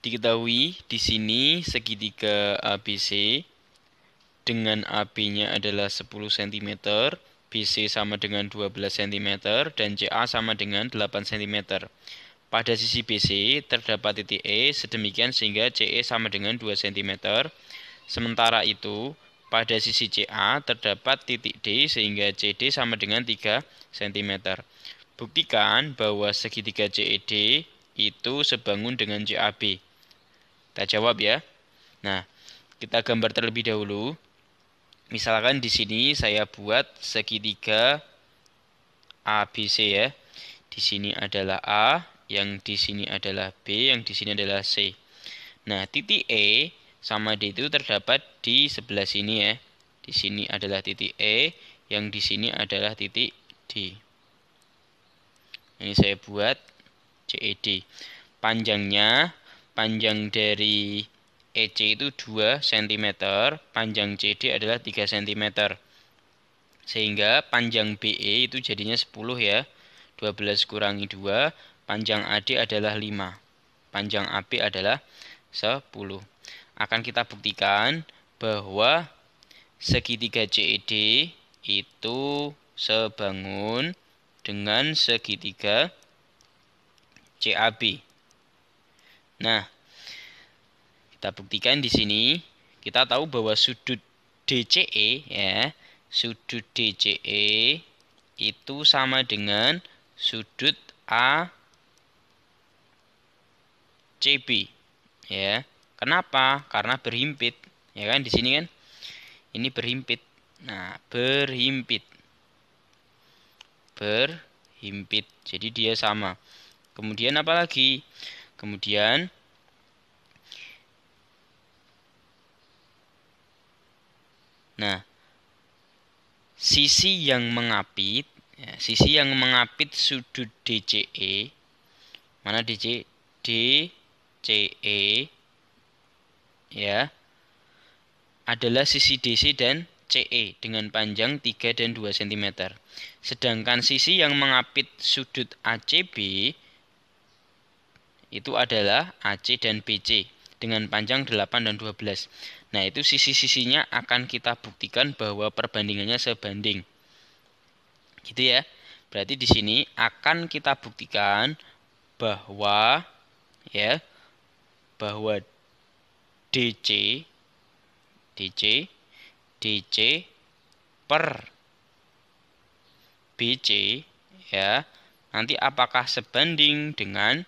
Diketahui di sini segitiga ABC dengan AB-nya adalah 10 cm, BC sama dengan 12 cm, dan CA sama dengan 8 cm. Pada sisi BC terdapat titik E sedemikian sehingga CE sama dengan 2 cm. Sementara itu, pada sisi CA terdapat titik D sehingga CD sama dengan 3 cm. Buktikan bahwa segitiga CED itu sebangun dengan CAB. Kita jawab ya. Nah, kita gambar terlebih dahulu. Misalkan di sini saya buat segitiga ABC ya. Di sini adalah A, yang di sini adalah B, yang di sini adalah C. Nah, titik E sama D itu terdapat di sebelah sini ya. Di sini adalah titik E, yang di sini adalah titik D. Ini saya buat CED. Panjangnya Panjang dari EC itu 2 cm, panjang CD adalah 3 cm. Sehingga panjang BE itu jadinya 10 ya. 12 kurangi 2, panjang AD adalah 5. Panjang AB adalah 10. Akan kita buktikan bahwa segitiga CED itu sebangun dengan segitiga CAB. Nah, kita buktikan di sini kita tahu bahwa sudut DCE ya, sudut DCE itu sama dengan sudut A ya. Kenapa? Karena berhimpit, ya kan di sini kan. Ini berhimpit. Nah, berhimpit. Berhimpit. Jadi dia sama. Kemudian apa lagi? Kemudian Nah, sisi yang mengapit, ya, sisi yang mengapit sudut DCE, mana DC? DCE, ya, adalah sisi DC dan CE dengan panjang 3 dan 2 cm. Sedangkan sisi yang mengapit sudut ACB itu adalah AC dan BC dengan panjang 8 dan 12. Nah, itu sisi-sisinya akan kita buktikan bahwa perbandingannya sebanding. Gitu ya. Berarti di sini akan kita buktikan bahwa ya bahwa DC DC DC per BC ya nanti apakah sebanding dengan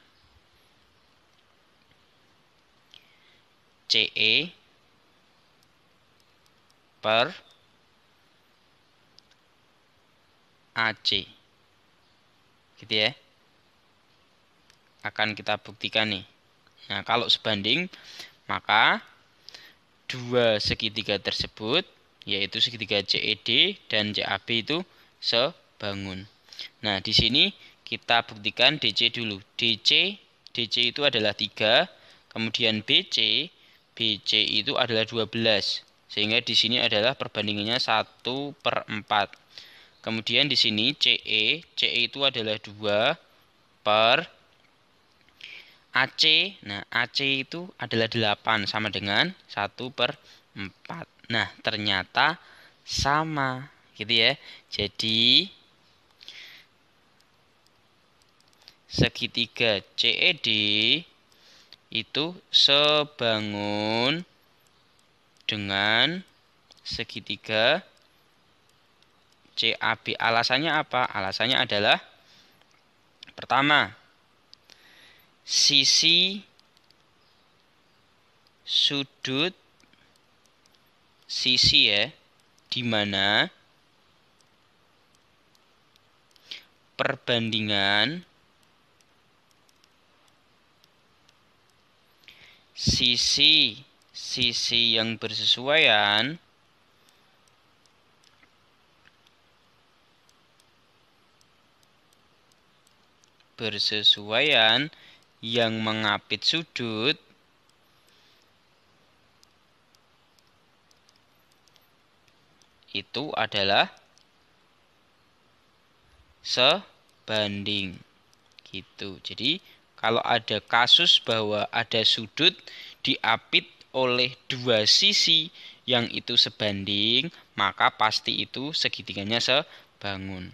CE per AC gitu ya akan kita buktikan nih nah kalau sebanding maka dua segitiga tersebut yaitu segitiga CED dan CAB itu sebangun nah di sini kita buktikan DC dulu DC DC itu adalah tiga kemudian BC BC itu adalah 12 sehingga di sini adalah perbandingannya 1 per 4 kemudian di sini CE CE itu adalah 2 per AC nah AC itu adalah 8 sama dengan 1 per 4 nah ternyata sama gitu ya jadi segitiga CED itu sebangun dengan segitiga CAB. Alasannya apa? Alasannya adalah pertama, sisi sudut sisi ya, di mana perbandingan sisi sisi yang bersesuaian bersesuaian yang mengapit sudut itu adalah sebanding gitu jadi kalau ada kasus bahwa ada sudut diapit oleh dua sisi yang itu sebanding, maka pasti itu segitiganya sebangun.